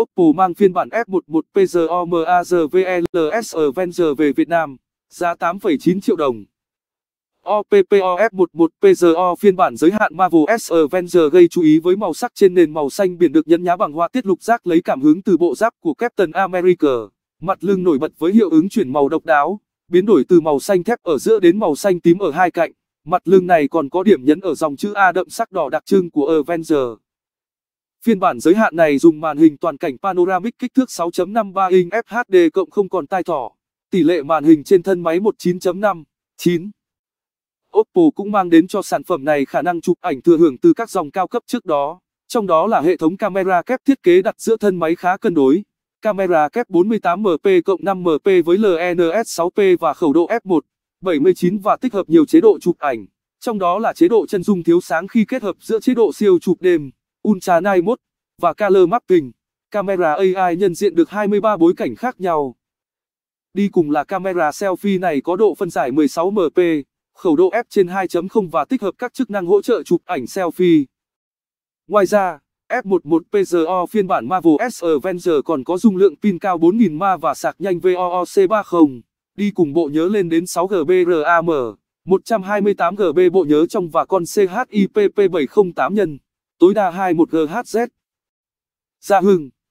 Oppo mang phiên bản F11 PZOMAZVLS Avenger về Việt Nam, giá 8,9 triệu đồng. OPPO F11 PZO phiên bản giới hạn Marvel S Avenger gây chú ý với màu sắc trên nền màu xanh biển được nhấn nhá bằng hoa tiết lục giác lấy cảm hứng từ bộ giáp của Captain America. Mặt lưng nổi bật với hiệu ứng chuyển màu độc đáo, biến đổi từ màu xanh thép ở giữa đến màu xanh tím ở hai cạnh. Mặt lưng này còn có điểm nhấn ở dòng chữ A đậm sắc đỏ đặc trưng của Avenger. Phiên bản giới hạn này dùng màn hình toàn cảnh panoramic kích thước 6.53 inch FHD cộng không còn tai thỏ. Tỷ lệ màn hình trên thân máy 19.5, 9. Oppo cũng mang đến cho sản phẩm này khả năng chụp ảnh thừa hưởng từ các dòng cao cấp trước đó, trong đó là hệ thống camera kép thiết kế đặt giữa thân máy khá cân đối. Camera kép 48MP cộng 5MP với LENS 6P và khẩu độ f1, 79 và tích hợp nhiều chế độ chụp ảnh, trong đó là chế độ chân dung thiếu sáng khi kết hợp giữa chế độ siêu chụp đêm. Ultra Night Mode và Color Mapping. Camera AI nhận diện được 23 bối cảnh khác nhau. Đi cùng là camera selfie này có độ phân giải 16 MP, khẩu độ f trên 2.0 và tích hợp các chức năng hỗ trợ chụp ảnh selfie. Ngoài ra, F11 PZO phiên bản Marvel S Avenger còn có dung lượng pin cao 4000 mAh và sạc nhanh VOOC30, đi cùng bộ nhớ lên đến 6 GB RAM, 128 GB bộ nhớ trong và con CHIPP708 nhân tối đa 21 GHz. Gia Hưng